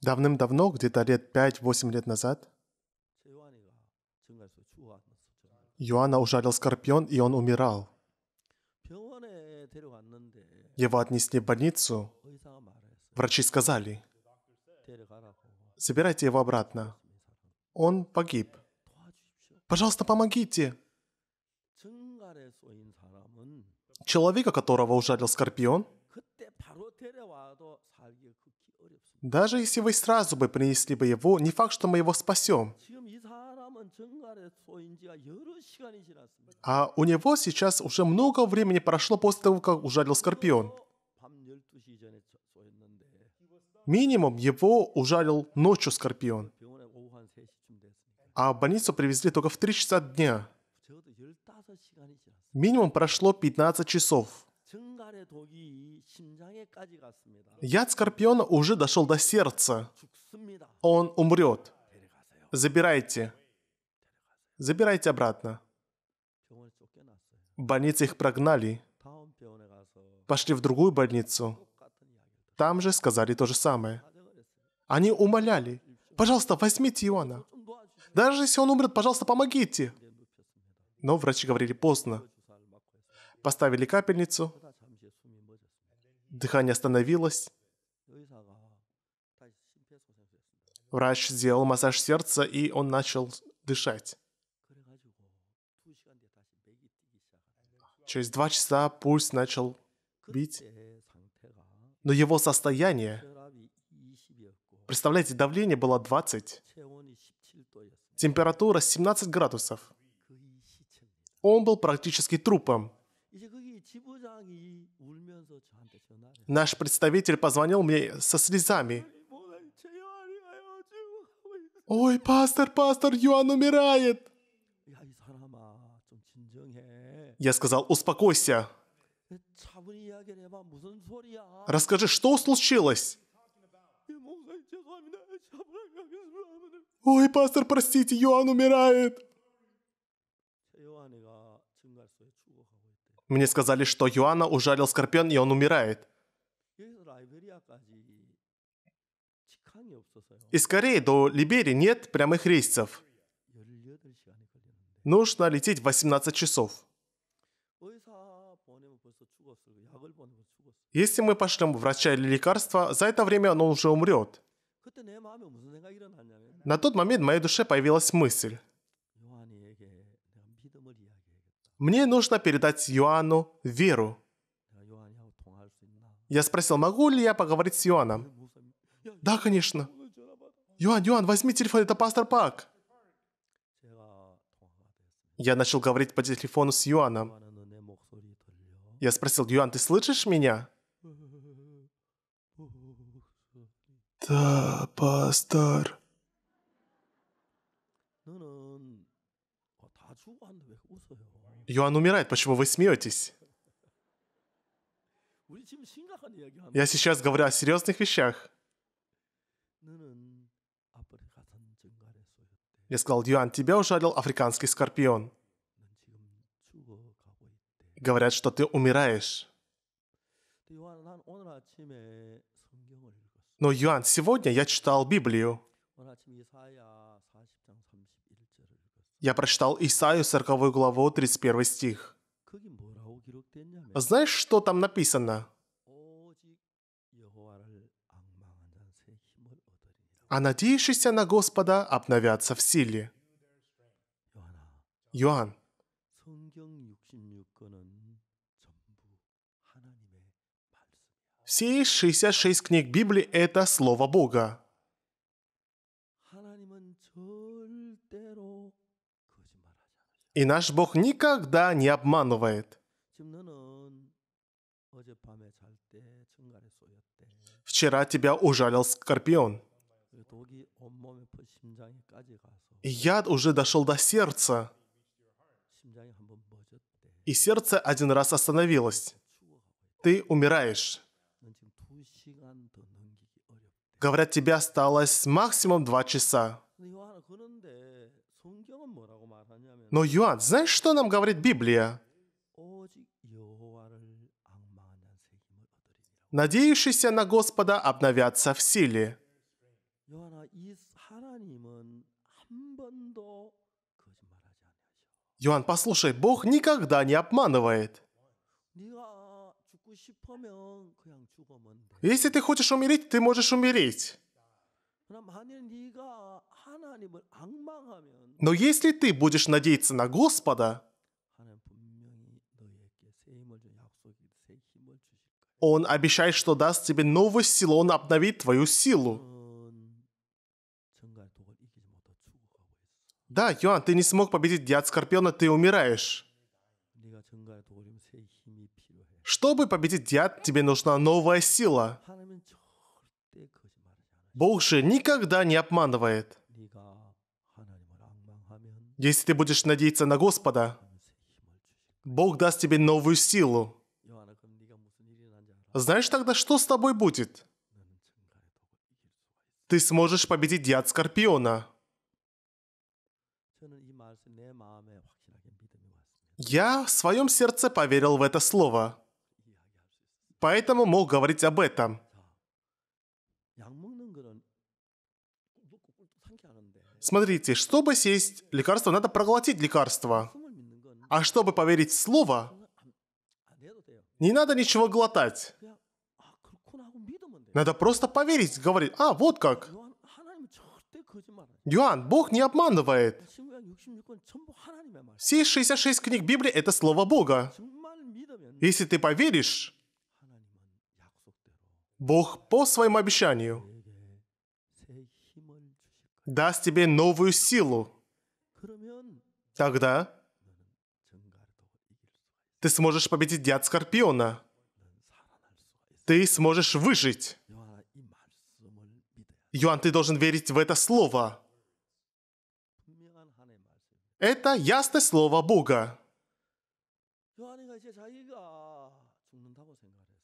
Давным-давно, где-то лет 5-8 лет назад, Иоанна ужалил скорпион, и он умирал. Его отнесли в больницу. Врачи сказали, собирайте его обратно. Он погиб. Пожалуйста, помогите. Человека, которого ужалил скорпион, даже если вы сразу бы принесли бы его, не факт, что мы его спасем. А у него сейчас уже много времени прошло после того, как ужалил скорпион. Минимум его ужалил ночью скорпион. А в больницу привезли только в 3 часа дня. Минимум прошло 15 часов. Яд скорпиона уже дошел до сердца. Он умрет. Забирайте. Забирайте обратно. Больницы их прогнали. Пошли в другую больницу. Там же сказали то же самое. Они умоляли. Пожалуйста, возьмите Иоанна. Даже если он умрет, пожалуйста, помогите. Но врачи говорили поздно. Поставили капельницу, Дыхание остановилось. Врач сделал массаж сердца, и он начал дышать. Через два часа пульс начал бить. Но его состояние... Представляете, давление было 20. Температура 17 градусов. Он был практически трупом. Наш представитель позвонил мне со слезами. «Ой, пастор, пастор, Юан умирает!» Я сказал, «Успокойся!» «Расскажи, что случилось?» «Ой, пастор, простите, Юан умирает!» Мне сказали, что Юана ужалил скорпион, и он умирает. Из Кореи до Либерии нет прямых рейсов. Нужно лететь 18 часов. Если мы пошлем врача или лекарства, за это время он уже умрет. На тот момент в моей душе появилась мысль. Мне нужно передать Иоанну веру. Я спросил, могу ли я поговорить с Юаном. Да, конечно. Иоанн, Иоанн, возьми телефон, это пастор Пак. Я начал говорить по телефону с Иоанном. Я спросил, Иоанн, ты слышишь меня? Да, пастор. Иоанн умирает, почему вы смеетесь? Я сейчас говорю о серьезных вещах. Я сказал, Юан, тебя ужалил африканский скорпион. Говорят, что ты умираешь. Но, Юан, сегодня я читал Библию. Я прочитал Исаию 40 главу 31 стих. Знаешь, что там написано? А надеющиеся на Господа обновятся в силе. Иоанн. Все 66 книг Библии – это Слово Бога. И наш Бог никогда не обманывает. Вчера тебя ужалил скорпион. И яд уже дошел до сердца. И сердце один раз остановилось. Ты умираешь. Говорят, тебе осталось максимум два часа. Но, Юан, знаешь, что нам говорит Библия? Надеющиеся на Господа обновятся в силе. Юан, послушай, Бог никогда не обманывает. Если ты хочешь умереть, ты можешь умереть. Но если ты будешь надеяться на Господа, Он обещает, что даст тебе новую силу, Он обновит твою силу. Да, Йоан, ты не смог победить Диад Скорпиона, ты умираешь. Чтобы победить Диад, тебе нужна новая сила. Бог же никогда не обманывает. Если ты будешь надеяться на Господа, Бог даст тебе новую силу. Знаешь тогда, что с тобой будет? Ты сможешь победить яд Скорпиона. Я в своем сердце поверил в это слово. Поэтому мог говорить об этом. Смотрите, чтобы сесть лекарство, надо проглотить лекарство. А чтобы поверить в слово, не надо ничего глотать. Надо просто поверить, говорить, а, вот как. Юан, Бог не обманывает. Все 66 книг Библии — это Слово Бога. Если ты поверишь, Бог по своему обещанию даст тебе новую силу. Тогда ты сможешь победить яд Скорпиона. Ты сможешь выжить. Юан, ты должен верить в это слово. Это ясное слово Бога.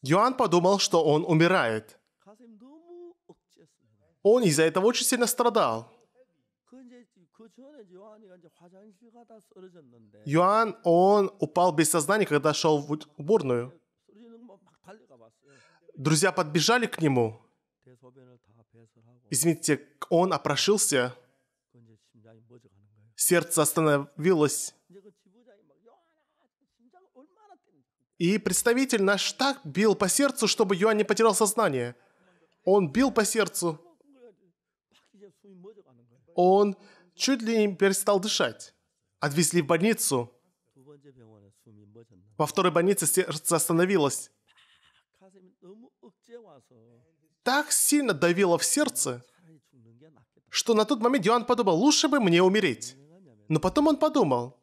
Юан подумал, что он умирает. Он из-за этого очень сильно страдал. Иоанн, он упал без сознания, когда шел в уборную. Друзья подбежали к нему. Извините, он опрошился. Сердце остановилось. И представитель наш так бил по сердцу, чтобы Юань не потерял сознание. Он бил по сердцу он чуть ли не перестал дышать. Отвезли в больницу. Во второй больнице сердце остановилось. Так сильно давило в сердце, что на тот момент Йоан подумал, лучше бы мне умереть. Но потом он подумал,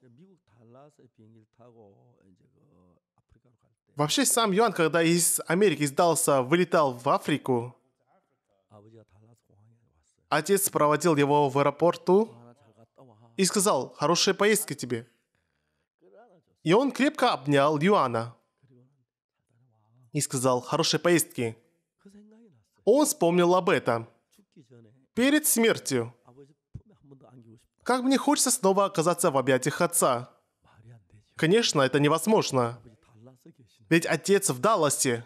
Вообще сам Йоан, когда из Америки сдался, вылетал в Африку, Отец проводил его в аэропорту и сказал, хорошей поездки тебе. И он крепко обнял Юана и сказал, хорошей поездки. Он вспомнил об этом перед смертью. Как мне хочется снова оказаться в объятиях отца. Конечно, это невозможно. Ведь отец в Далласе.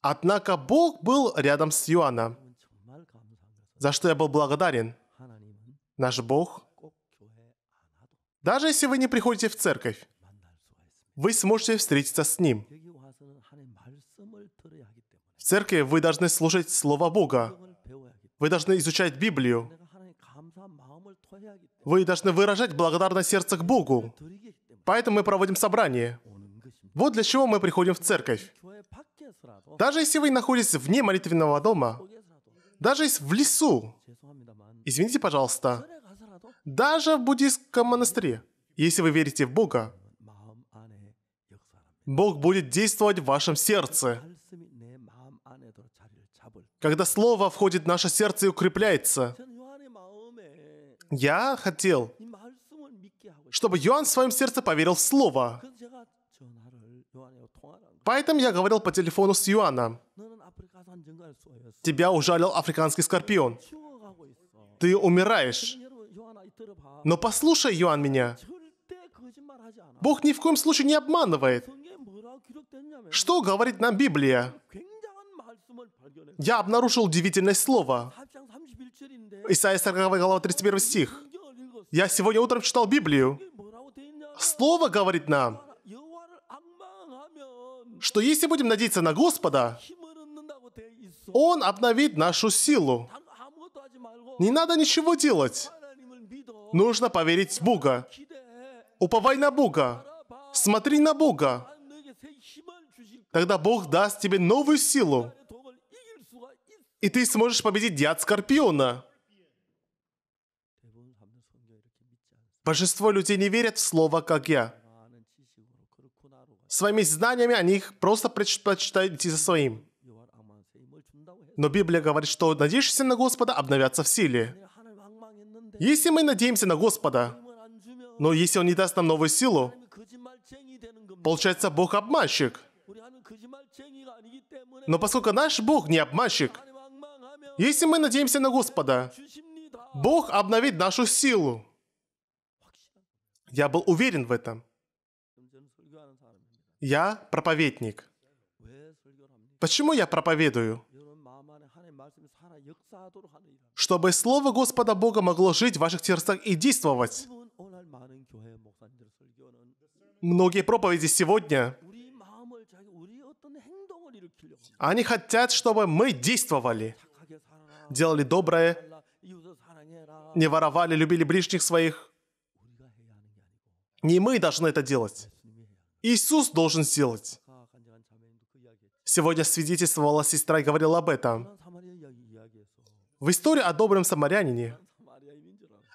Однако Бог был рядом с Юаном за что я был благодарен. Наш Бог, даже если вы не приходите в церковь, вы сможете встретиться с Ним. В церкви вы должны слушать Слово Бога. Вы должны изучать Библию. Вы должны выражать благодарное сердце к Богу. Поэтому мы проводим собрание. Вот для чего мы приходим в церковь. Даже если вы находитесь вне молитвенного дома, даже в лесу. Извините, пожалуйста. Даже в буддийском монастыре. Если вы верите в Бога, Бог будет действовать в вашем сердце. Когда Слово входит в наше сердце и укрепляется. Я хотел, чтобы Иоанн в своем сердце поверил в Слово. Поэтому я говорил по телефону с Иоанном. Тебя ужалил африканский скорпион. Ты умираешь. Но послушай, Иоанн, меня. Бог ни в коем случае не обманывает. Что говорит нам Библия? Я обнаружил удивительное слово. Исайя 40 глава 31 стих. Я сегодня утром читал Библию. Слово говорит нам, что если будем надеяться на Господа, он обновит нашу силу. Не надо ничего делать. Нужно поверить в Бога. Уповай на Бога. Смотри на Бога. Тогда Бог даст тебе новую силу. И ты сможешь победить яд Скорпиона. Большинство людей не верят в слово, как я. Своими знаниями они их просто предпочитают идти за своим. Но Библия говорит, что надеющиеся на Господа обновятся в силе. Если мы надеемся на Господа, но если Он не даст нам новую силу, получается, Бог обманщик. Но поскольку наш Бог не обманщик, если мы надеемся на Господа, Бог обновит нашу силу. Я был уверен в этом. Я проповедник. Почему я проповедую? чтобы Слово Господа Бога могло жить в ваших сердцах и действовать. Многие проповеди сегодня, они хотят, чтобы мы действовали, делали доброе, не воровали, любили ближних своих. Не мы должны это делать. Иисус должен сделать. Сегодня свидетельствовала сестра и говорила об этом в истории о добром самарянине.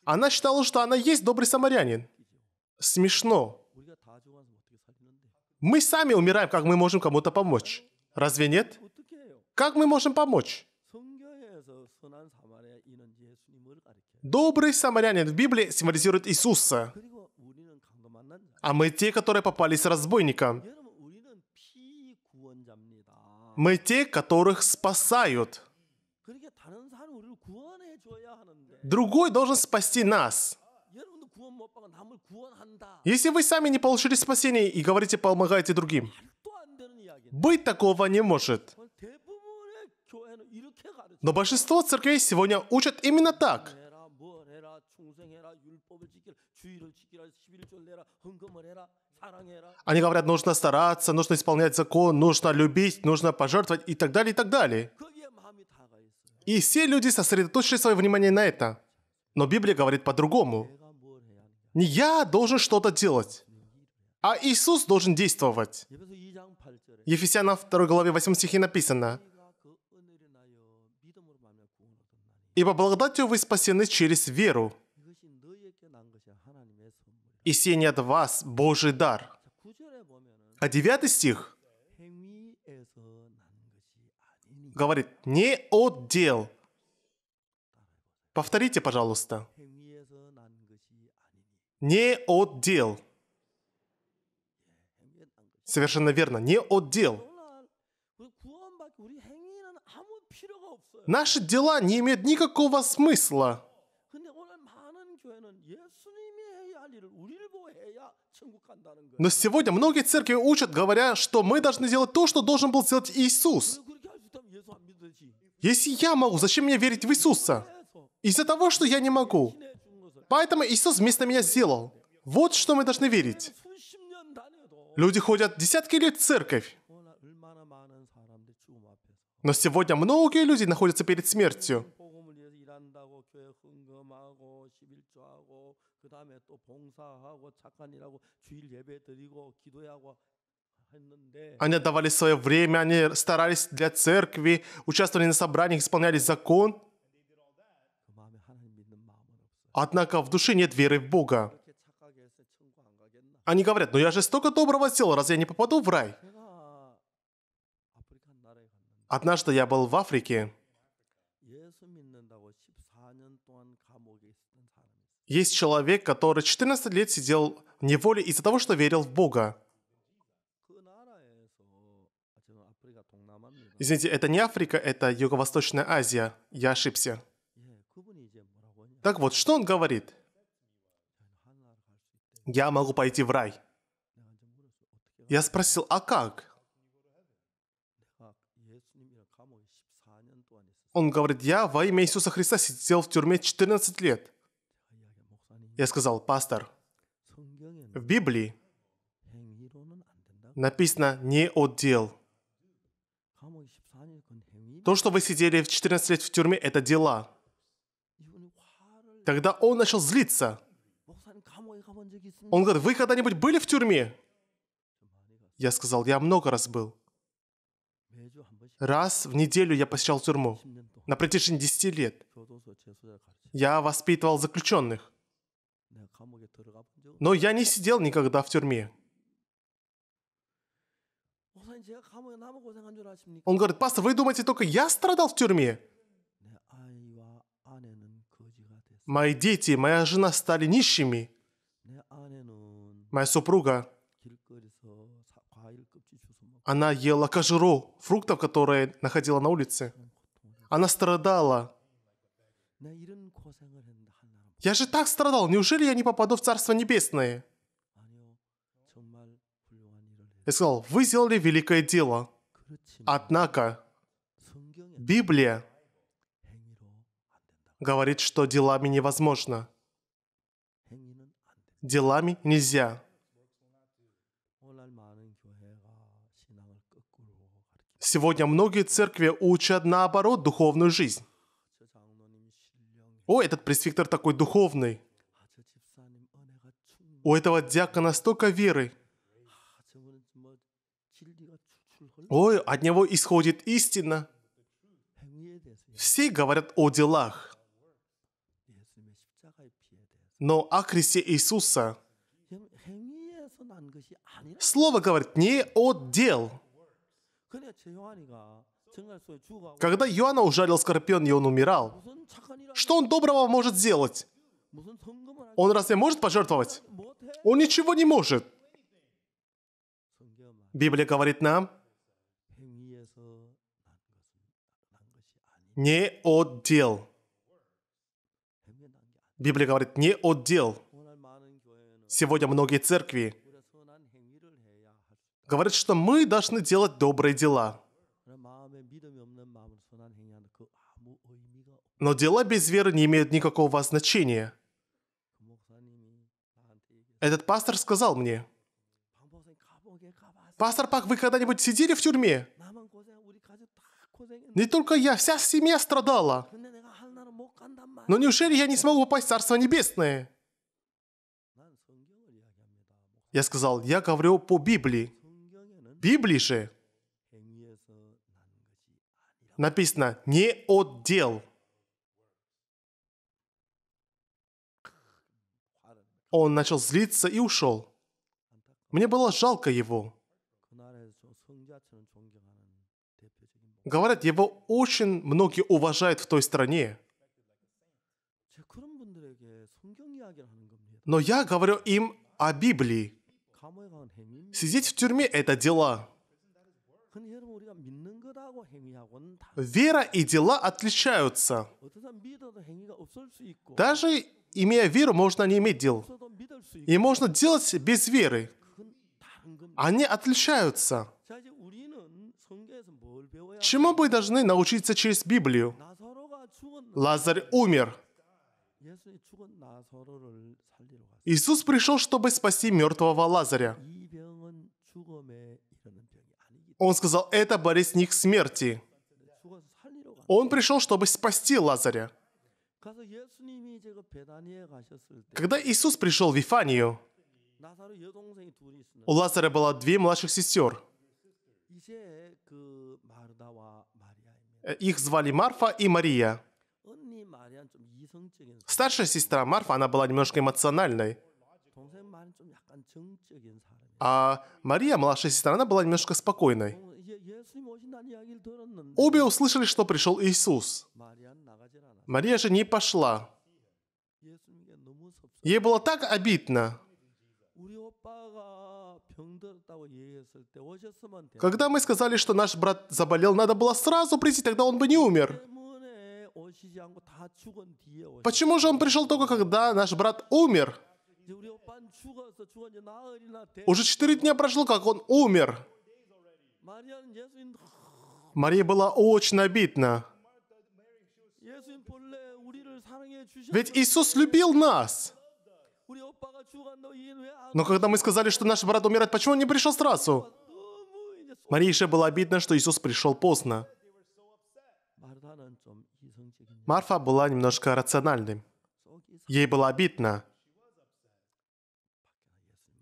Она считала, что она есть добрый самарянин. Смешно. Мы сами умираем, как мы можем кому-то помочь. Разве нет? Как мы можем помочь? Добрый самарянин в Библии символизирует Иисуса. А мы те, которые попались разбойникам. Мы те, которых спасают. другой должен спасти нас. Если вы сами не получили спасение и говорите, помогайте другим, быть такого не может. Но большинство церквей сегодня учат именно так. Они говорят, нужно стараться, нужно исполнять закон, нужно любить, нужно пожертвовать и так далее, и так далее. И все люди сосредоточили свое внимание на это. Но Библия говорит по-другому. Не я должен что-то делать, а Иисус должен действовать. Ефесянам 2 главе 8 стихе написано. «Ибо благодатью вы спасены через веру, и сей не от вас Божий дар». А 9 стих – говорит «не отдел». Повторите, пожалуйста. Не отдел. Совершенно верно, не отдел. Наши дела не имеют никакого смысла. Но сегодня многие церкви учат, говоря, что мы должны делать то, что должен был сделать Иисус. Если я могу, зачем мне верить в Иисуса? Из-за того, что я не могу. Поэтому Иисус вместо меня сделал. Вот что мы должны верить. Люди ходят десятки лет в церковь. Но сегодня многие люди находятся перед смертью. Они отдавали свое время, они старались для церкви, участвовали на собраниях, исполняли закон. Однако в душе нет веры в Бога. Они говорят, "Но «Ну, я же столько доброго сделал, разве я не попаду в рай? Однажды я был в Африке. Есть человек, который 14 лет сидел в неволе из-за того, что верил в Бога. Извините, это не Африка, это Юго-Восточная Азия. Я ошибся. Так вот, что он говорит? Я могу пойти в рай. Я спросил, а как? Он говорит, я во имя Иисуса Христа сидел в тюрьме 14 лет. Я сказал, пастор, в Библии написано «не отдел». То, что вы сидели в 14 лет в тюрьме, это дела. Тогда он начал злиться. Он говорит, вы когда-нибудь были в тюрьме? Я сказал, я много раз был. Раз в неделю я посещал тюрьму. На протяжении 10 лет. Я воспитывал заключенных. Но я не сидел никогда в тюрьме. Он говорит, пастор, вы думаете, только я страдал в тюрьме? Мои дети, моя жена стали нищими. Моя супруга, она ела кожуру фруктов, которые находила на улице. Она страдала. Я же так страдал. Неужели я не попаду в Царство Небесное? и сказал, вы сделали великое дело. Однако Библия говорит, что делами невозможно. Делами нельзя. Сегодня многие церкви учат наоборот духовную жизнь. О, этот пресвиктор такой духовный. У этого дьяка настолько веры – Ой, от него исходит истина. Все говорят о делах. Но о кресте Иисуса Слово говорит не о дел. Когда Иоанна ужалил скорпион, и он умирал, что он доброго может сделать? Он разве может пожертвовать? Он ничего не может. Библия говорит нам, не от дел. Библия говорит, не от дел. Сегодня многие церкви говорят, что мы должны делать добрые дела. Но дела без веры не имеют никакого значения. Этот пастор сказал мне, «Пастор Пак, вы когда-нибудь сидели в тюрьме?» Не только я, вся семья страдала. Но неужели я не смогу попасть в Царство Небесное? Я сказал, я говорю по Библии. Библии же написано «не от дел». Он начал злиться и ушел. Мне было жалко его. Говорят, его очень многие уважают в той стране. Но я говорю им о Библии. Сидеть в тюрьме – это дела. Вера и дела отличаются. Даже имея веру, можно не иметь дел. И можно делать без веры. Они отличаются. Чему мы должны научиться через Библию? Лазарь умер. Иисус пришел, чтобы спасти мертвого Лазаря. Он сказал, это болезнь их смерти. Он пришел, чтобы спасти Лазаря. Когда Иисус пришел в Вифанию, у Лазаря было две младших сестер. Их звали Марфа и Мария. Старшая сестра Марфа, она была немножко эмоциональной. А Мария, младшая сестра, она была немножко спокойной. Обе услышали, что пришел Иисус. Мария же не пошла. Ей было так обидно. Когда мы сказали, что наш брат заболел, надо было сразу прийти, тогда он бы не умер. Почему же он пришел только когда наш брат умер? Уже четыре дня прошло, как он умер. Мария была очень обидна. Ведь Иисус любил нас. Но когда мы сказали, что наш брат умирает, почему он не пришел сразу? Марии еще было обидно, что Иисус пришел поздно. Марфа была немножко рациональной. Ей было обидно.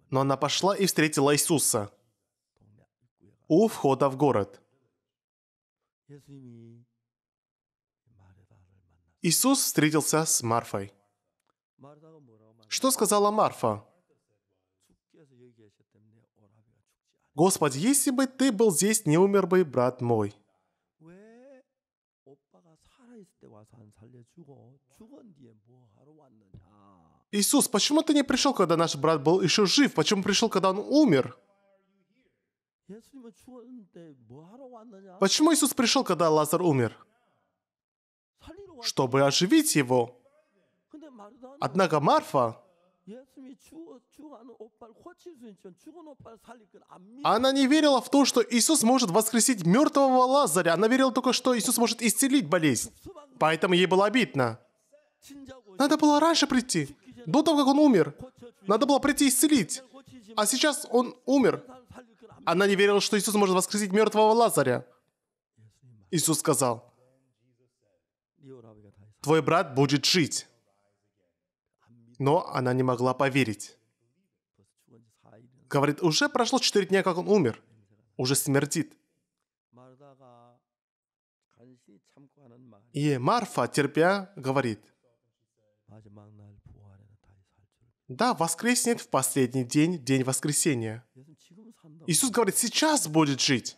Но она пошла и встретила Иисуса у входа в город. Иисус встретился с Марфой. Что сказала Марфа? «Господи, если бы ты был здесь, не умер бы, брат мой». Иисус, почему ты не пришел, когда наш брат был еще жив? Почему пришел, когда он умер? Почему Иисус пришел, когда Лазар умер? Чтобы оживить его. Однако Марфа, она не верила в то, что Иисус может воскресить мертвого Лазаря. Она верила только, что Иисус может исцелить болезнь. Поэтому ей было обидно. Надо было раньше прийти, до того, как он умер. Надо было прийти исцелить. А сейчас он умер. Она не верила, что Иисус может воскресить мертвого Лазаря. Иисус сказал, «Твой брат будет жить» но она не могла поверить. Говорит, уже прошло четыре дня, как он умер. Уже смердит. И Марфа, терпя, говорит, да, воскреснет в последний день, день воскресения. Иисус говорит, сейчас будет жить.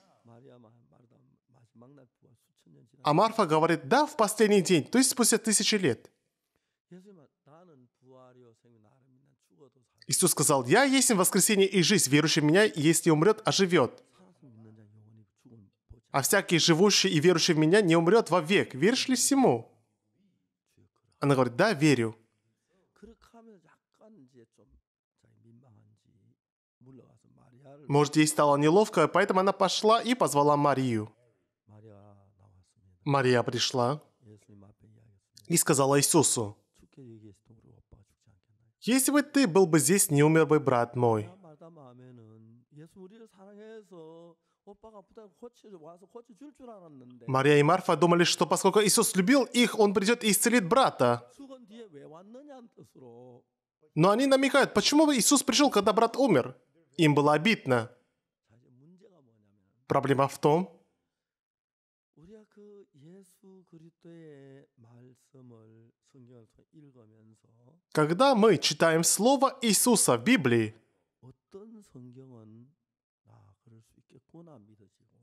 А Марфа говорит, да, в последний день, то есть спустя тысячи лет. Иисус сказал, «Я есть воскресение и жизнь, верующий в Меня, если умрет, оживет. А, а всякий живущий и верующий в Меня не умрет вовек. Веришь ли всему?» Она говорит, «Да, верю». Может, ей стало неловко, поэтому она пошла и позвала Марию. Мария пришла и сказала Иисусу, если бы ты был бы здесь, не умер бы брат мой. Мария и Марфа думали, что поскольку Иисус любил их, Он придет и исцелит брата. Но они намекают, почему бы Иисус пришел, когда брат умер? Им было обидно. Проблема в том, когда мы читаем слово Иисуса в Библии,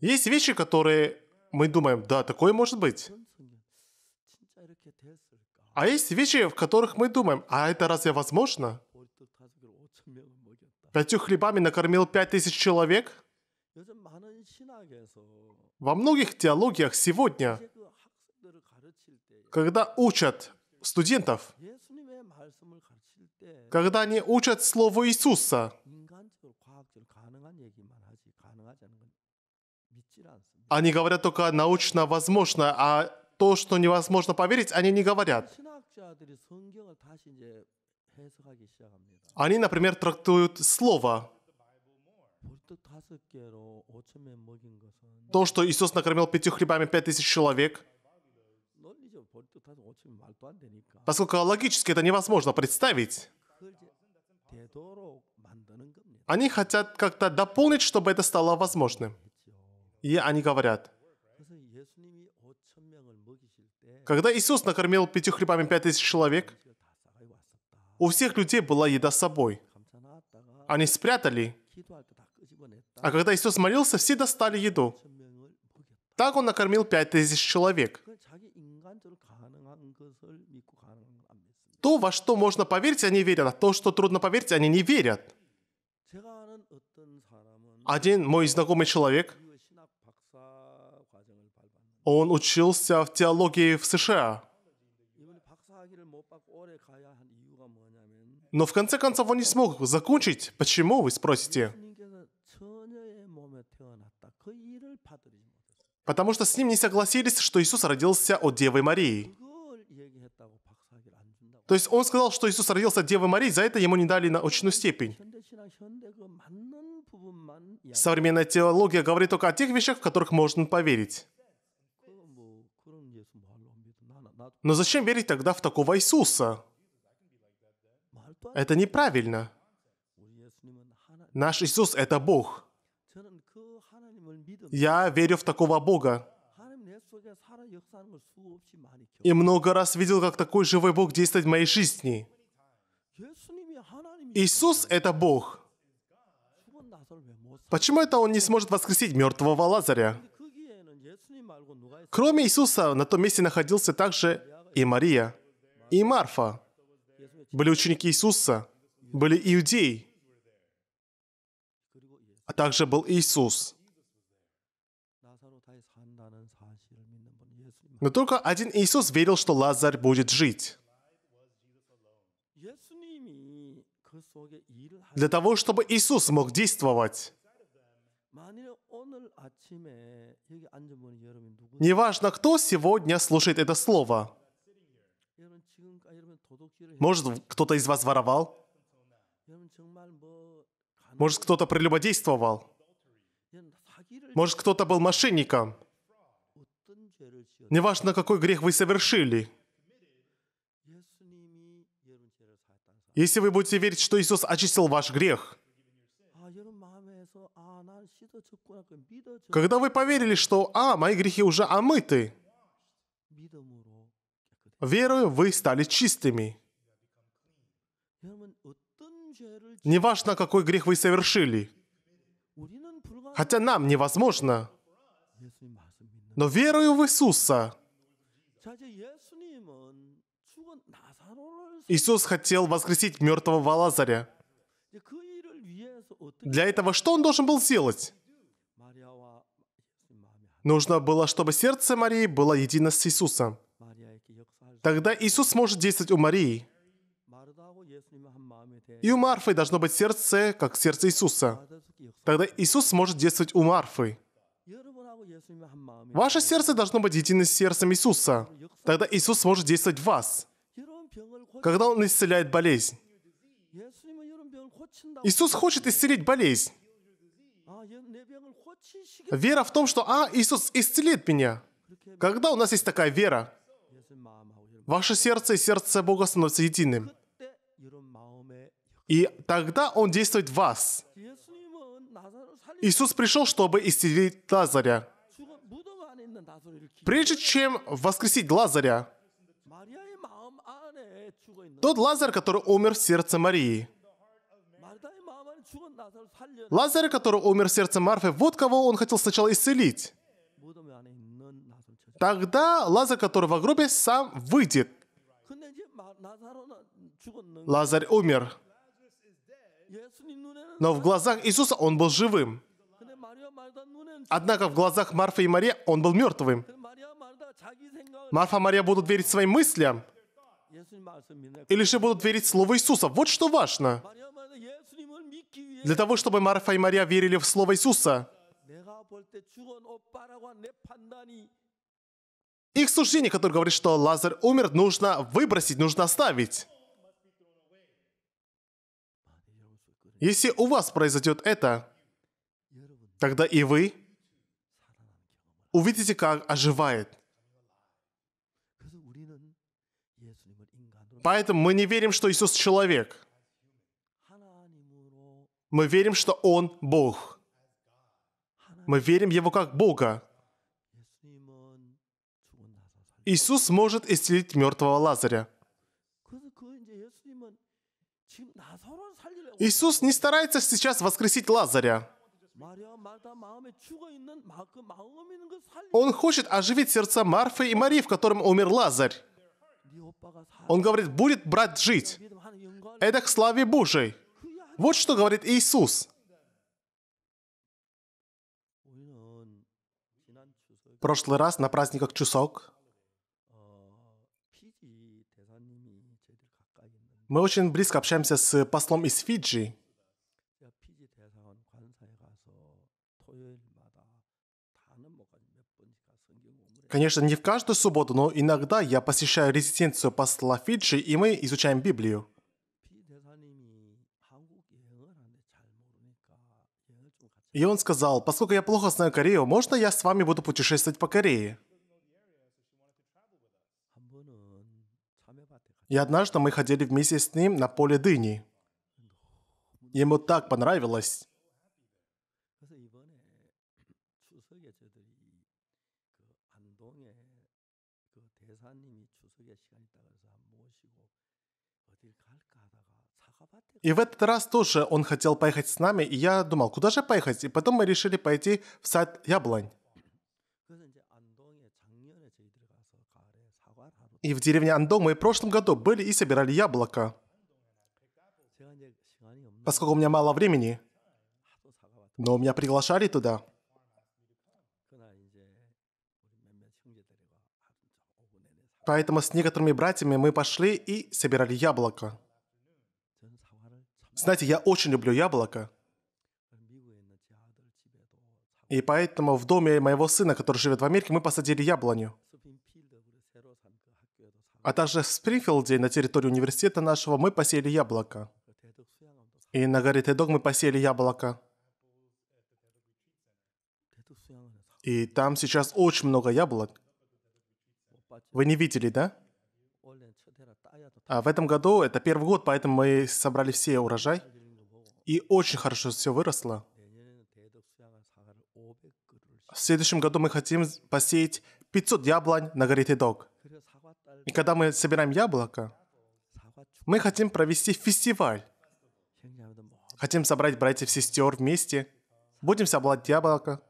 есть вещи, которые мы думаем, да, такое может быть. А есть вещи, в которых мы думаем, а это разве возможно? Пятью хлебами накормил пять тысяч человек? Во многих теологиях сегодня, когда учат студентов, когда они учат Слово Иисуса, они говорят только научно возможно, а то, что невозможно поверить, они не говорят. Они, например, трактуют Слово. То, что Иисус накормил пятью хлебами пять тысяч человек – Поскольку логически это невозможно представить, они хотят как-то дополнить, чтобы это стало возможным. И они говорят, когда Иисус накормил пятью хлебами пять тысяч человек, у всех людей была еда с собой. Они спрятали. А когда Иисус молился, все достали еду. Так он накормил пять тысяч человек. То, во что можно поверить, они верят, а то, что трудно поверить, они не верят. Один мой знакомый человек, он учился в теологии в США. Но в конце концов он не смог закончить. Почему, вы спросите? Потому что с ним не согласились, что Иисус родился от Девы Марии. То есть он сказал, что Иисус родился от Девы Марии, за это ему не дали научную степень. Современная теология говорит только о тех вещах, в которых можно поверить. Но зачем верить тогда в такого Иисуса? Это неправильно. Наш Иисус — это Бог. Я верю в такого Бога. И много раз видел, как такой живой Бог действует в моей жизни. Иисус — это Бог. Почему это Он не сможет воскресить мертвого Лазаря? Кроме Иисуса, на том месте находился также и Мария, и Марфа. Были ученики Иисуса, были иудеи, а также был Иисус. Но только один Иисус верил, что Лазарь будет жить. Для того, чтобы Иисус мог действовать. Неважно, кто сегодня слушает это слово. Может, кто-то из вас воровал? Может, кто-то прелюбодействовал? Может, кто-то был мошенником? Неважно, какой грех вы совершили. Если вы будете верить, что Иисус очистил ваш грех, когда вы поверили, что «А, мои грехи уже омыты», верою вы стали чистыми. Неважно, какой грех вы совершили. Хотя нам невозможно но верую в Иисуса. Иисус хотел воскресить мертвого Лазаря. Для этого что он должен был сделать? Нужно было, чтобы сердце Марии было едино с Иисусом. Тогда Иисус может действовать у Марии. И у Марфы должно быть сердце, как сердце Иисуса. Тогда Иисус может действовать у Марфы. Ваше сердце должно быть едино с сердцем Иисуса. Тогда Иисус сможет действовать в вас, когда Он исцеляет болезнь. Иисус хочет исцелить болезнь. Вера в том, что «А, Иисус исцелит меня». Когда у нас есть такая вера, ваше сердце и сердце Бога становятся единым. И тогда Он действует в вас. Иисус пришел, чтобы исцелить Лазаря. Прежде чем воскресить Лазаря, тот Лазарь, который умер в сердце Марии, Лазарь, который умер в сердце Марфы, вот кого он хотел сначала исцелить. Тогда Лазарь, который в гробе, сам выйдет. Лазарь умер. Но в глазах Иисуса он был живым. Однако в глазах Марфа и Мария он был мертвым. Марфа и Мария будут верить своим мыслям, или же будут верить Слову Иисуса. Вот что важно. Для того, чтобы Марфа и Мария верили в Слово Иисуса, их суждение, которое говорит, что Лазарь умер, нужно выбросить, нужно оставить. Если у вас произойдет это, Тогда и вы увидите, как оживает. Поэтому мы не верим, что Иисус человек. Мы верим, что Он Бог. Мы верим Его как Бога. Иисус может исцелить мертвого Лазаря. Иисус не старается сейчас воскресить Лазаря. Он хочет оживить сердца Марфы и Марии, в котором умер Лазарь. Он говорит, будет брат жить. Это к славе Божией. Вот что говорит Иисус. прошлый раз на праздниках Чусок мы очень близко общаемся с послом из Фиджи. Конечно, не в каждую субботу, но иногда я посещаю резиденцию посла Фиджи, и мы изучаем Библию. И он сказал, поскольку я плохо знаю Корею, можно я с вами буду путешествовать по Корее? И однажды мы ходили вместе с ним на поле дыни. Ему так понравилось. И в этот раз тоже он хотел поехать с нами, и я думал, куда же поехать? И потом мы решили пойти в сад яблонь. И в деревне Андон мы в прошлом году были и собирали яблоко. Поскольку у меня мало времени, но меня приглашали туда. Поэтому с некоторыми братьями мы пошли и собирали яблоко. Знаете, я очень люблю яблоко. И поэтому в доме моего сына, который живет в Америке, мы посадили яблоню. А также в Спрингфилде на территории университета нашего, мы посеяли яблоко. И на горе Тедок мы посеяли яблоко. И там сейчас очень много яблок. Вы не видели, да? А в этом году это первый год, поэтому мы собрали все урожай. И очень хорошо все выросло. В следующем году мы хотим посеять 500 яблонь на горе Тедок. И когда мы собираем яблоко, мы хотим провести фестиваль. Хотим собрать братьев и сестер вместе. Будем собрать яблоко.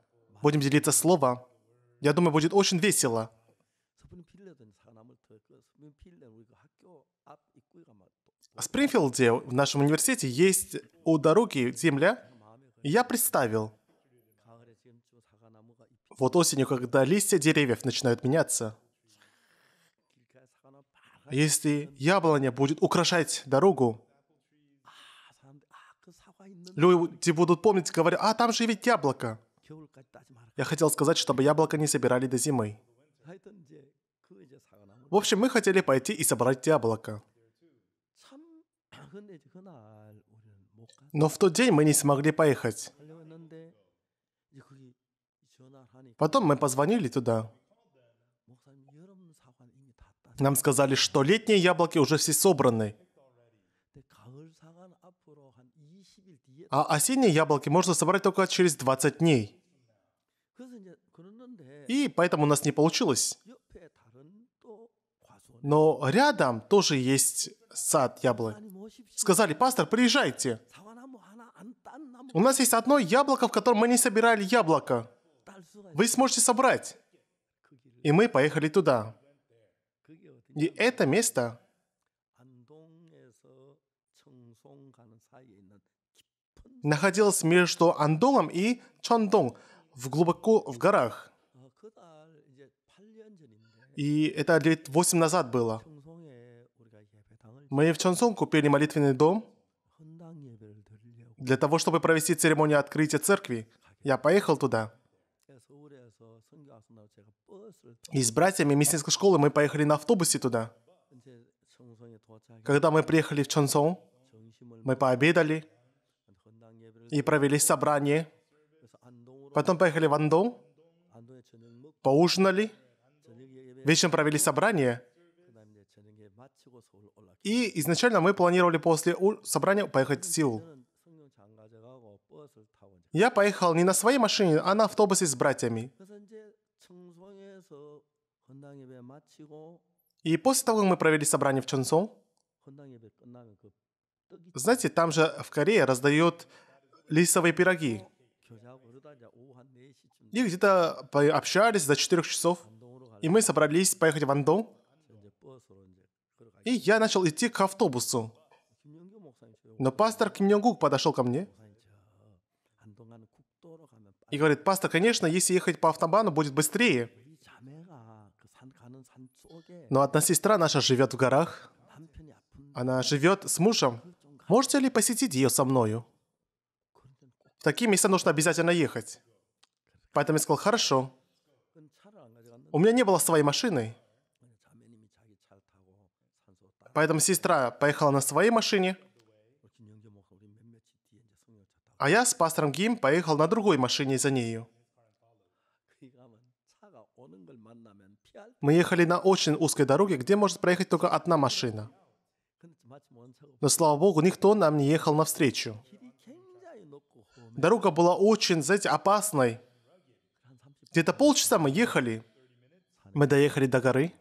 Будем делиться словом. Я думаю, будет очень весело. А в Спрингфилде, в нашем университете, есть у дороги земля. Я представил. Вот осенью, когда листья деревьев начинают меняться, если яблоня будет украшать дорогу, люди будут помнить, говоря, а там же ведь яблоко. Я хотел сказать, чтобы яблоко не собирали до зимы. В общем, мы хотели пойти и собрать яблоко. А, Но в тот день мы не смогли поехать. Потом мы позвонили туда. Нам сказали, что летние яблоки уже все собраны. А осенние яблоки можно собрать только через 20 дней. И поэтому у нас не получилось но рядом тоже есть сад яблок. Сказали, пастор, приезжайте. У нас есть одно яблоко, в котором мы не собирали яблоко. Вы сможете собрать. И мы поехали туда. И это место находилось между Андоном и Чондон в глубоко в горах. И это лет восемь назад было. Мы в Чонсон купили молитвенный дом для того, чтобы провести церемонию открытия церкви. Я поехал туда. И с братьями миссионерской школы мы поехали на автобусе туда. Когда мы приехали в Чонсон, мы пообедали и провели собрание. Потом поехали в Андон, поужинали – вечером провели собрание, и изначально мы планировали после собрания поехать в Сеул. Я поехал не на своей машине, а на автобусе с братьями. И после того, как мы провели собрание в Чонсон, знаете, там же в Корее раздают лисовые пироги. И где-то пообщались до 4 часов и мы собрались поехать в Андо. И я начал идти к автобусу. Но пастор Ким Йонгук подошел ко мне и говорит, пастор, конечно, если ехать по автобану, будет быстрее. Но одна сестра наша живет в горах. Она живет с мужем. Можете ли посетить ее со мною? В такие места нужно обязательно ехать. Поэтому я сказал, хорошо. У меня не было своей машины, поэтому сестра поехала на своей машине, а я с пастором Гим поехал на другой машине за нею. Мы ехали на очень узкой дороге, где может проехать только одна машина. Но слава богу, никто нам не ехал навстречу. Дорога была очень, знаете, опасной. Где-то полчаса мы ехали, мы доехали до горы.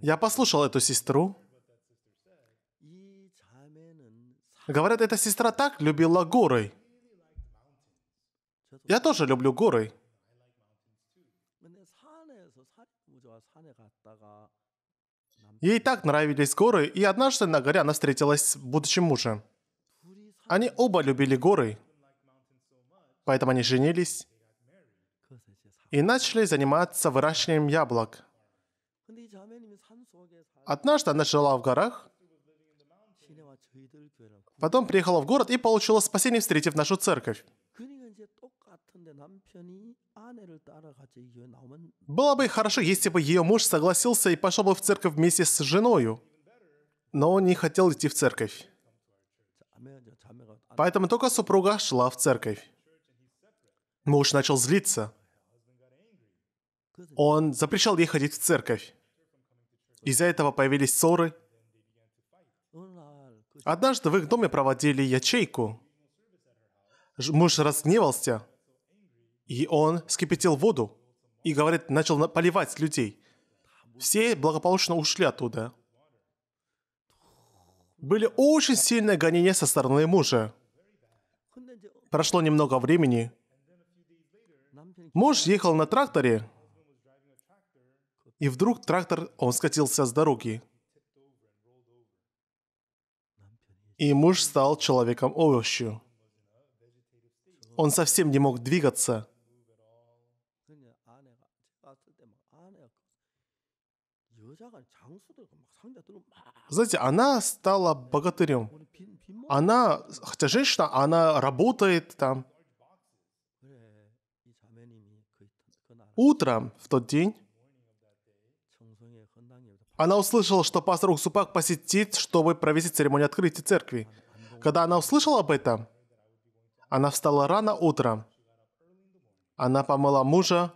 Я послушал эту сестру. Говорят, эта сестра так любила горы. Я тоже люблю горы. Ей так нравились горы, и однажды на горе она встретилась с будущим мужем. Они оба любили горы, поэтому они женились и начали заниматься выращиванием яблок. Однажды она жила в горах, потом приехала в город и получила спасение, встретив нашу церковь. Было бы хорошо, если бы ее муж согласился и пошел бы в церковь вместе с женою. Но он не хотел идти в церковь. Поэтому только супруга шла в церковь. Муж начал злиться он запрещал ей ходить в церковь. Из-за этого появились ссоры. Однажды в их доме проводили ячейку. Муж разгневался, и он скипятил воду и, говорит, начал поливать людей. Все благополучно ушли оттуда. Были очень сильные гонения со стороны мужа. Прошло немного времени. Муж ехал на тракторе, и вдруг трактор, он скатился с дороги. И муж стал человеком овощью. Он совсем не мог двигаться. Знаете, она стала богатырем. Она, хотя женщина, она работает там. Утром в тот день она услышала, что пастор Уксупак посетит, чтобы провести церемонию открытия церкви. Когда она услышала об этом, она встала рано утром. Она помыла мужа,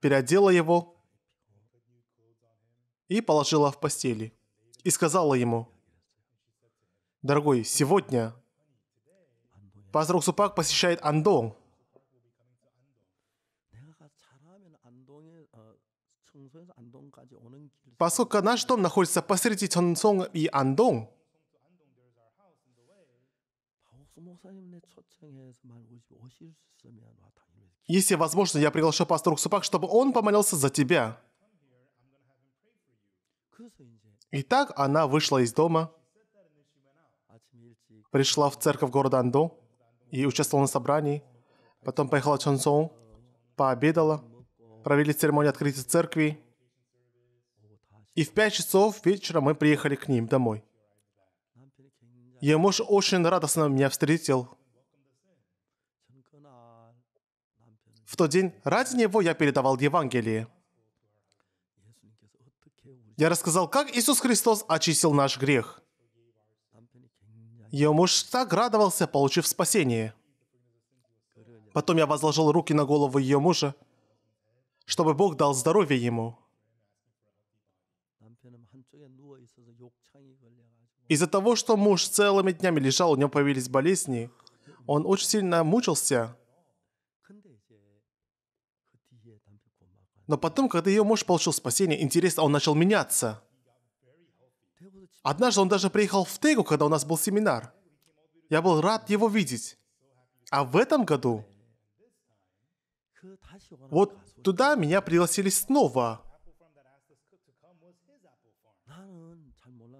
переодела его и положила в постели. И сказала ему, «Дорогой, сегодня пастор Уксупак посещает Андон. Поскольку наш дом находится посреди Чонсонга и Андонг, если возможно, я приглашу пастора Супак, чтобы он помолился за тебя. Итак, она вышла из дома, пришла в церковь города Андо и участвовала на собрании. Потом поехала в Чонсон, пообедала провели церемонию открытия церкви. И в пять часов вечера мы приехали к ним домой. Ее муж очень радостно меня встретил. В тот день ради него я передавал Евангелие. Я рассказал, как Иисус Христос очистил наш грех. Ее муж так радовался, получив спасение. Потом я возложил руки на голову ее мужа – чтобы Бог дал здоровье ему. Из-за того, что муж целыми днями лежал, у него появились болезни, он очень сильно мучился. Но потом, когда ее муж получил спасение, интересно, он начал меняться. Однажды он даже приехал в Тегу, когда у нас был семинар. Я был рад его видеть. А в этом году вот Туда меня пригласили снова.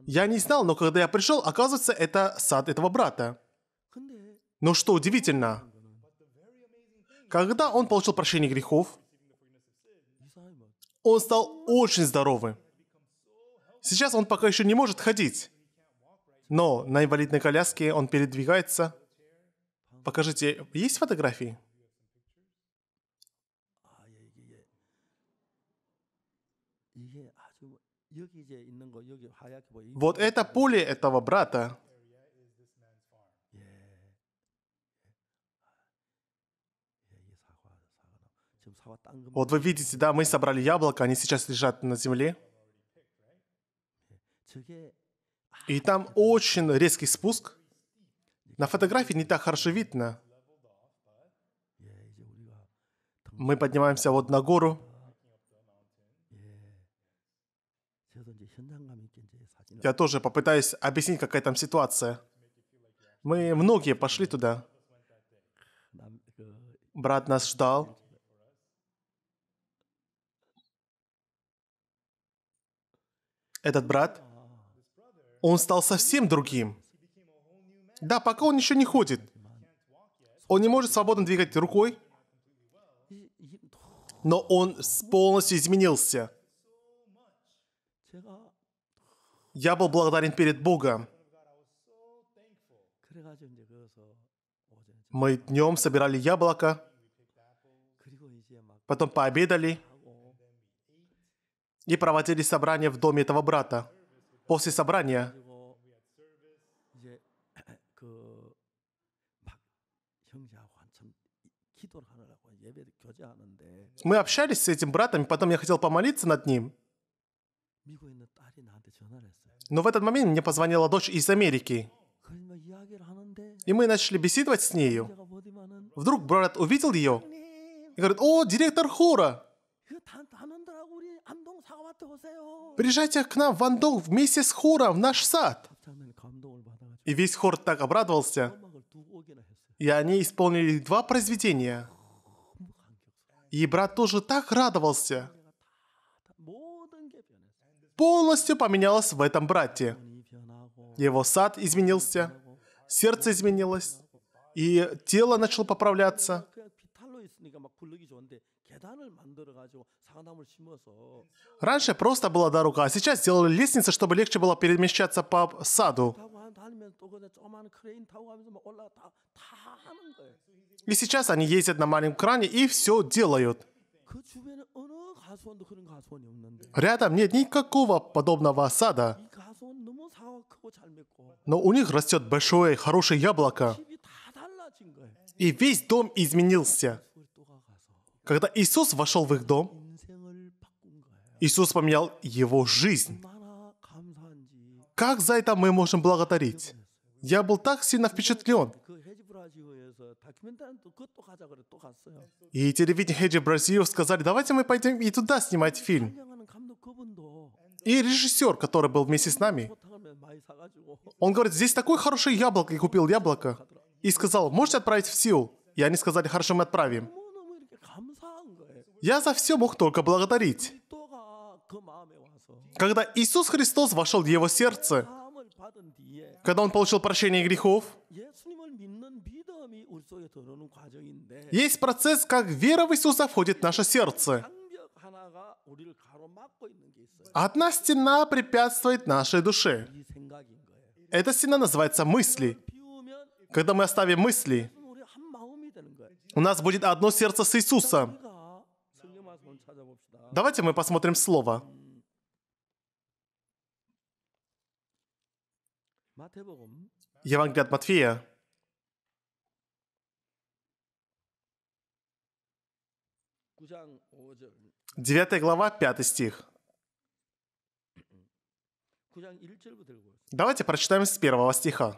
Я не знал, но когда я пришел, оказывается, это сад этого брата. Но что удивительно, когда он получил прощение грехов, он стал очень здоровым. Сейчас он пока еще не может ходить. Но на инвалидной коляске он передвигается. Покажите, есть фотографии? Вот это поле этого брата. Вот вы видите, да, мы собрали яблоко, они сейчас лежат на земле. И там очень резкий спуск. На фотографии не так хорошо видно. Мы поднимаемся вот на гору. Я тоже попытаюсь объяснить, какая там ситуация. Мы многие пошли туда. Брат нас ждал. Этот брат, он стал совсем другим. Да, пока он еще не ходит. Он не может свободно двигать рукой, но он полностью изменился я был благодарен перед Богом. Мы днем собирали яблоко, потом пообедали и проводили собрание в доме этого брата. После собрания мы общались с этим братом, потом я хотел помолиться над ним – но в этот момент мне позвонила дочь из Америки. И мы начали беседовать с нею. Вдруг брат увидел ее и говорит, «О, директор хора! Приезжайте к нам в Андон вместе с хором в наш сад!» И весь хор так обрадовался. И они исполнили два произведения. И брат тоже так радовался полностью поменялось в этом брате. Его сад изменился, сердце изменилось, и тело начало поправляться. Раньше просто была дорога, а сейчас сделали лестницы, чтобы легче было перемещаться по саду. И сейчас они ездят на маленьком кране и все делают. Рядом нет никакого подобного сада. Но у них растет большое, хорошее яблоко. И весь дом изменился. Когда Иисус вошел в их дом, Иисус поменял его жизнь. Как за это мы можем благодарить? Я был так сильно впечатлен. Э, и телевидение Бразилии сказали, давайте мы пойдем и туда снимать фильм. И режиссер, который был вместе с нами, он говорит, здесь такое хорошее яблоко, и купил яблоко. И сказал, можете отправить в Сеул? И они сказали, хорошо, мы отправим. Я за все мог только благодарить. Когда Иисус Христос вошел в его сердце, когда он получил прощение грехов, есть процесс, как вера в Иисуса входит в наше сердце. Одна стена препятствует нашей душе. Эта стена называется мысли. Когда мы оставим мысли, у нас будет одно сердце с Иисусом. Давайте мы посмотрим слово. Евангелие от Матфея, 9 глава, 5 стих. Давайте прочитаем с первого стиха.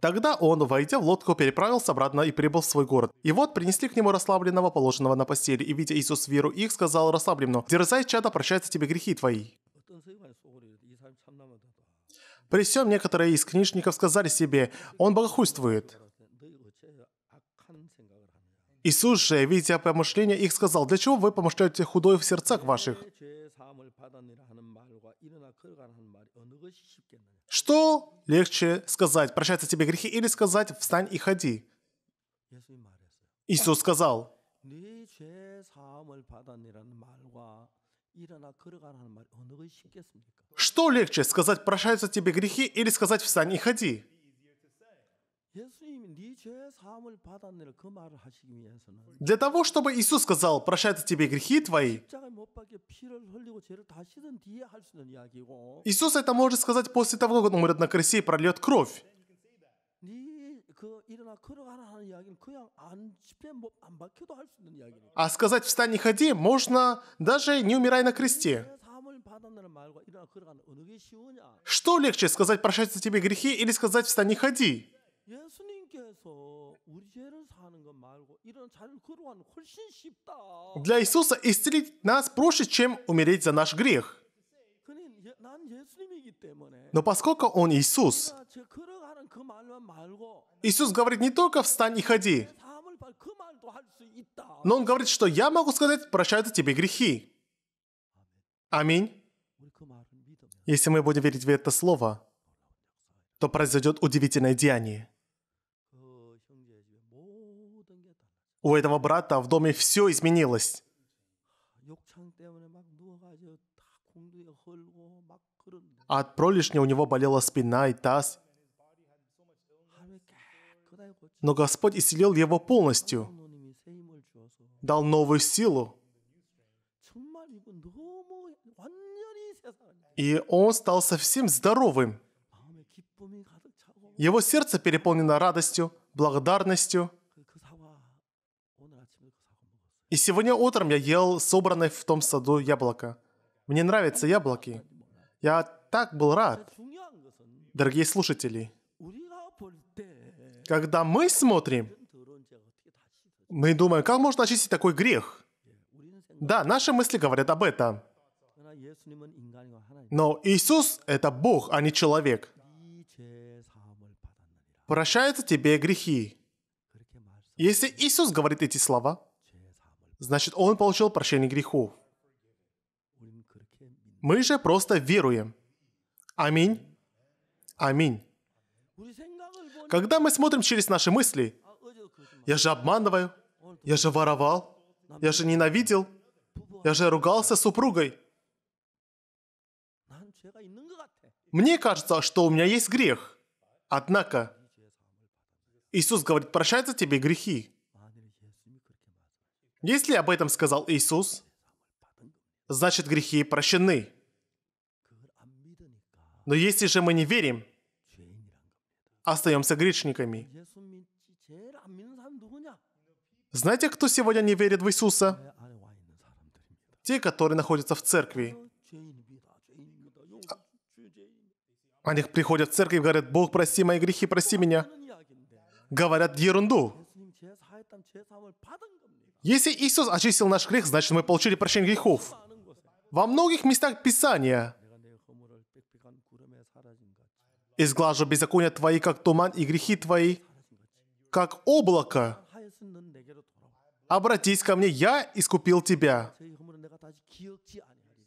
Тогда он, войдя в лодку, переправился обратно и прибыл в свой город. И вот принесли к нему расслабленного, положенного на постели. И, видя Иисус веру их, сказал расслабленно: «Дерзай, чада, прощаются тебе грехи твои». При всем некоторые из книжников сказали себе, он богохульствует. Иисус же, видя помышления их, сказал, «Для чего вы помышляете худой в сердцах ваших?» Что легче сказать, прощаются тебе грехи, или сказать, встань и ходи? Иисус сказал, что легче, сказать «прощаются тебе грехи» или сказать «встань и ходи»? Для того, чтобы Иисус сказал «прощаются тебе грехи твои», Иисус это может сказать после того, как он умрет на кресте и прольет кровь. 일어나 걸어가라 하는 이야기는 그냥 안 집에 안 박혀도 할 있는 이야기니까. А сказать «встань и ходи» можно даже не умирая на кресте. Что легче, сказать «прощайте тебе грехи» или сказать «встань и ходи»? Для Иисуса исцелить нас проще, чем умереть за наш грех. Но поскольку Он Иисус, Иисус говорит не только «встань и ходи», но Он говорит, что «я могу сказать, прощаются тебе грехи». Аминь. Если мы будем верить в это слово, то произойдет удивительное деяние. У этого брата в доме все изменилось. а от пролишня у него болела спина и таз. Но Господь исцелил его полностью, дал новую силу. И он стал совсем здоровым. Его сердце переполнено радостью, благодарностью. И сегодня утром я ел собранное в том саду яблоко. Мне нравятся яблоки. Я так был рад. Дорогие слушатели, когда мы смотрим, мы думаем, как можно очистить такой грех? Да, наши мысли говорят об этом. Но Иисус — это Бог, а не человек. Прощаются тебе грехи. Если Иисус говорит эти слова, значит, Он получил прощение грехов. Мы же просто веруем. Аминь. Аминь. Когда мы смотрим через наши мысли, я же обманываю, я же воровал, я же ненавидел, я же ругался с супругой. Мне кажется, что у меня есть грех. Однако, Иисус говорит, прощаются тебе грехи. Если об этом сказал Иисус, значит грехи прощены. Но если же мы не верим, остаемся грешниками. Знаете, кто сегодня не верит в Иисуса? Те, которые находятся в церкви. Они приходят в церковь и говорят, Бог, прости мои грехи, прости меня. Говорят ерунду. Если Иисус очистил наш грех, значит мы получили прощение грехов. Во многих местах Писания Изглажу беззакония твои, как туман, и грехи твои, как облако. Обратись ко мне, я искупил тебя.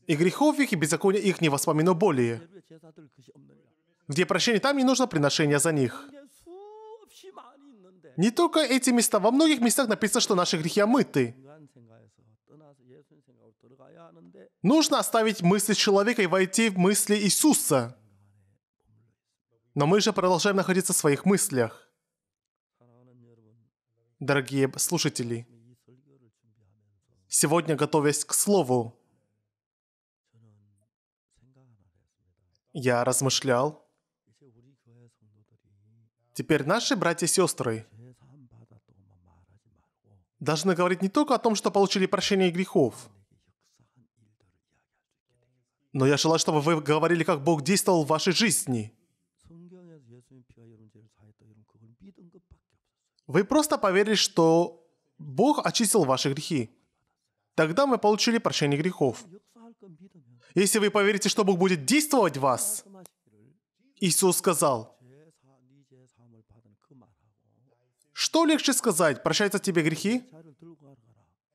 И грехов их, и беззакония их не воспомину более. Где прощение, там не нужно приношения за них. Не только эти места, во многих местах написано, что наши грехи омыты. Нужно оставить мысли человека и войти в мысли Иисуса – но мы же продолжаем находиться в своих мыслях. Дорогие слушатели, сегодня, готовясь к слову, я размышлял. Теперь наши братья и сестры должны говорить не только о том, что получили прощение грехов, но я желаю, чтобы вы говорили, как Бог действовал в вашей жизни – Вы просто поверили, что Бог очистил ваши грехи. Тогда мы получили прощение грехов. Если вы поверите, что Бог будет действовать в вас, Иисус сказал, что легче сказать, прощаются тебе грехи?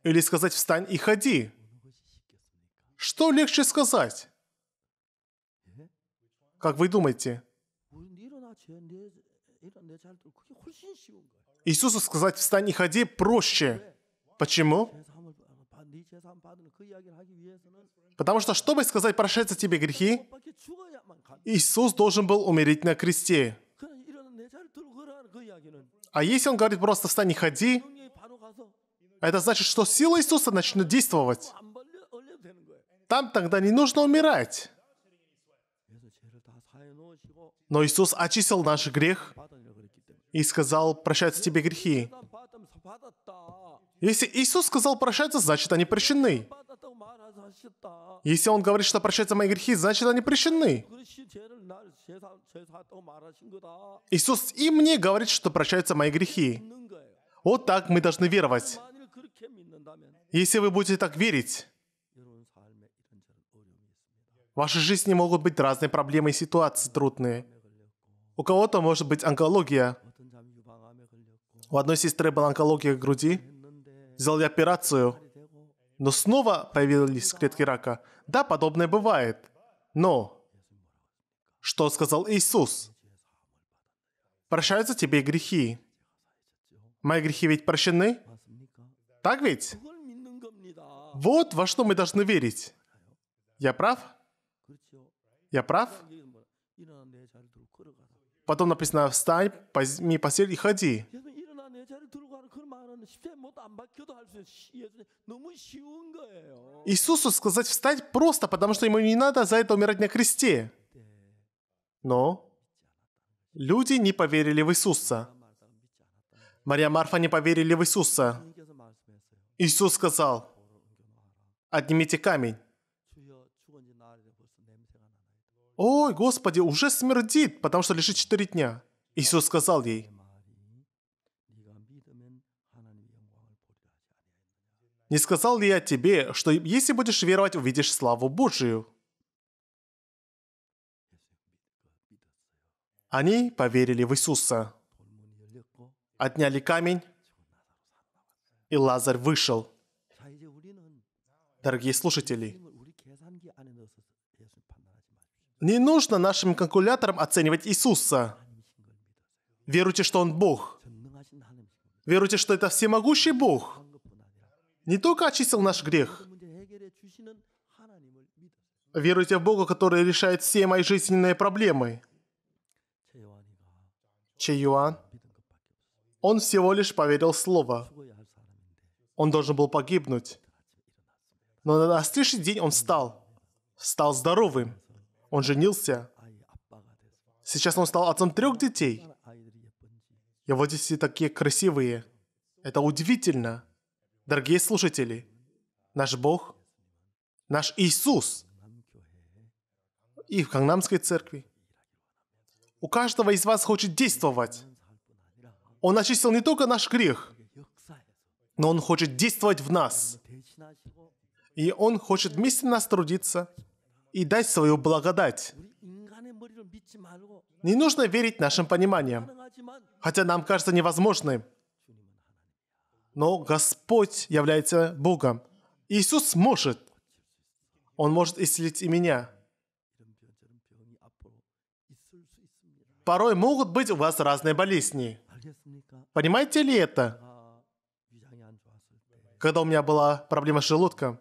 Или сказать, встань и ходи? Что легче сказать? Как вы думаете? Иисусу сказать «встань и ходи» проще. Почему? Потому что, чтобы сказать «прошедся тебе грехи», Иисус должен был умереть на кресте. А если он говорит просто «встань и ходи», это значит, что сила Иисуса начнет действовать. Там тогда не нужно умирать. Но Иисус очистил наш грех и сказал, прощаются тебе грехи. Если Иисус сказал прощаться, значит они прощены. Если Он говорит, что прощаются мои грехи, значит они прощены. Иисус и мне говорит, что прощаются мои грехи. Вот так мы должны веровать. Если вы будете так верить, в вашей жизни могут быть разные проблемы и ситуации трудные. У кого-то может быть онкология, у одной сестры была онкология груди. Сделал операцию, но снова появились клетки рака. Да, подобное бывает. Но что сказал Иисус? Прощаются тебе грехи. Мои грехи ведь прощены? Так ведь? Вот во что мы должны верить. Я прав? Я прав? Потом написано, встань, возьми постель и ходи. Иисусу сказать встать просто, потому что ему не надо за это умирать на кресте. Но люди не поверили в Иисуса. Мария Марфа не поверили в Иисуса. Иисус сказал, «Отнимите камень». «Ой, Господи, уже смердит, потому что лежит четыре дня». Иисус сказал ей, Не сказал ли я тебе, что если будешь веровать, увидишь славу Божию?» Они поверили в Иисуса. Отняли камень, и Лазарь вышел. Дорогие слушатели, не нужно нашим калькуляторам оценивать Иисуса. Веруйте, что Он Бог. Веруйте, что это всемогущий Бог не только очистил наш грех, веруйте в Бога, который решает все мои жизненные проблемы. Че Юан, он всего лишь поверил слово. Он должен был погибнуть. Но на следующий день он встал. Стал здоровым. Он женился. Сейчас он стал отцом трех детей. Его дети такие красивые. Это удивительно. Дорогие слушатели, наш Бог, наш Иисус и в Кангнамской церкви. У каждого из вас хочет действовать. Он очистил не только наш грех, но Он хочет действовать в нас. И Он хочет вместе нас трудиться и дать свою благодать. Не нужно верить нашим пониманиям, хотя нам кажется невозможным но Господь является Богом. Иисус может. Он может исцелить и меня. Порой могут быть у вас разные болезни. Понимаете ли это? Когда у меня была проблема с желудком,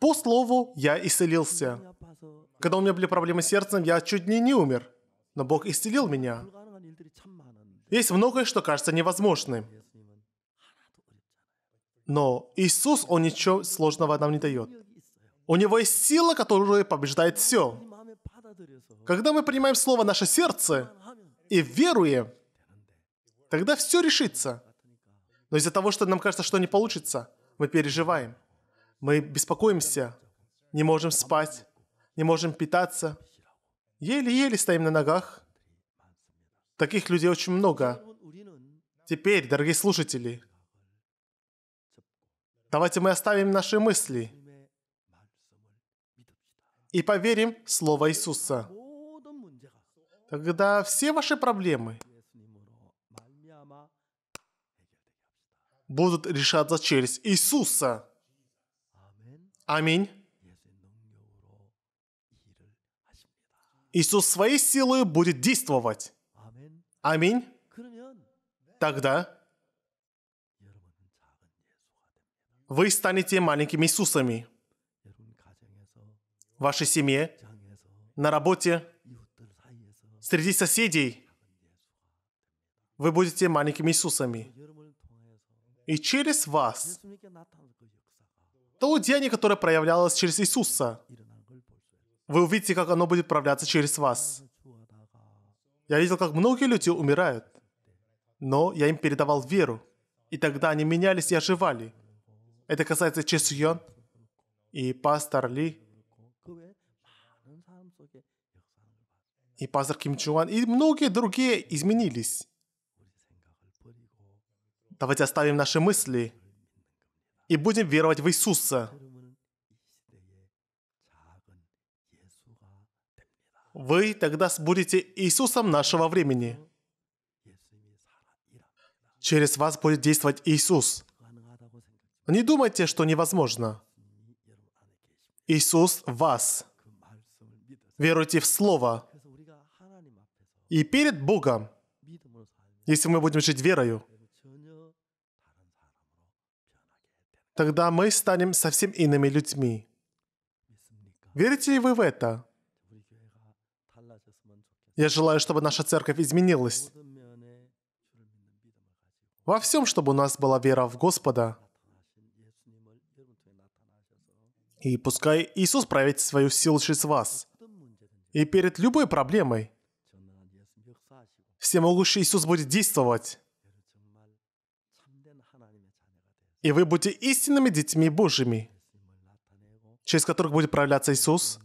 по слову, я исцелился. Когда у меня были проблемы с сердцем, я чуть не не умер. Но Бог исцелил меня. Есть многое, что кажется невозможным. Но Иисус, Он ничего сложного нам не дает. У Него есть сила, которая побеждает все. Когда мы принимаем слово «наше сердце» и веруем, тогда все решится. Но из-за того, что нам кажется, что не получится, мы переживаем. Мы беспокоимся, не можем спать, не можем питаться. Еле-еле стоим на ногах. Таких людей очень много. Теперь, дорогие слушатели, Давайте мы оставим наши мысли и поверим в Слово Иисуса. Тогда все ваши проблемы будут решаться через Иисуса. Аминь. Иисус своей силой будет действовать. Аминь. Тогда вы станете маленькими Иисусами. В вашей семье, на работе, среди соседей вы будете маленькими Иисусами. И через вас то деяние, которое проявлялось через Иисуса, вы увидите, как оно будет проявляться через вас. Я видел, как многие люди умирают, но я им передавал веру, и тогда они менялись и оживали – это касается Чесьон и пастор Ли, и пастор Ким Чуан, и многие другие изменились. Давайте оставим наши мысли и будем веровать в Иисуса. Вы тогда будете Иисусом нашего времени. Через вас будет действовать Иисус. Не думайте, что невозможно. Иисус вас. Веруйте в Слово. И перед Богом, если мы будем жить верою, тогда мы станем совсем иными людьми. Верите ли вы в это? Я желаю, чтобы наша церковь изменилась. Во всем, чтобы у нас была вера в Господа – И пускай Иисус проявит свою силу через вас. И перед любой проблемой всемогущий Иисус будет действовать. И вы будете истинными детьми Божьими, через которых будет проявляться Иисус,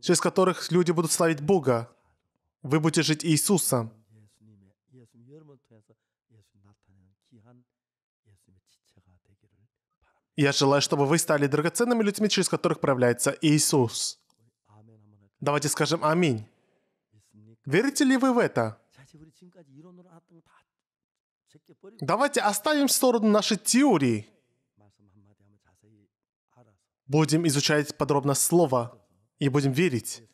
через которых люди будут славить Бога. Вы будете жить Иисусом. Я желаю, чтобы вы стали драгоценными людьми, через которых проявляется Иисус. Давайте скажем «Аминь». Верите ли вы в это? Давайте оставим в сторону наши теории. Будем изучать подробно Слово и будем верить,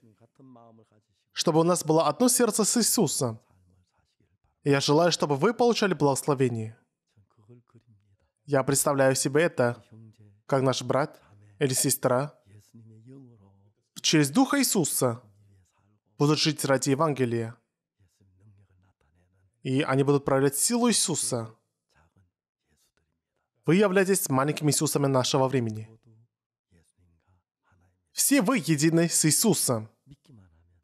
чтобы у нас было одно сердце с Иисусом. Я желаю, чтобы вы получали благословение. Я представляю себе это, как наш брат или сестра через Духа Иисуса будут жить ради Евангелия. И они будут проявлять силу Иисуса. Вы являетесь маленькими Иисусами нашего времени. Все вы едины с Иисусом.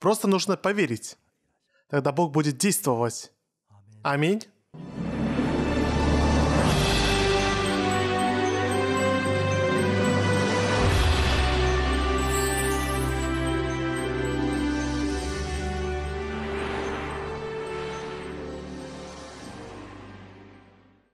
Просто нужно поверить. Тогда Бог будет действовать. Аминь.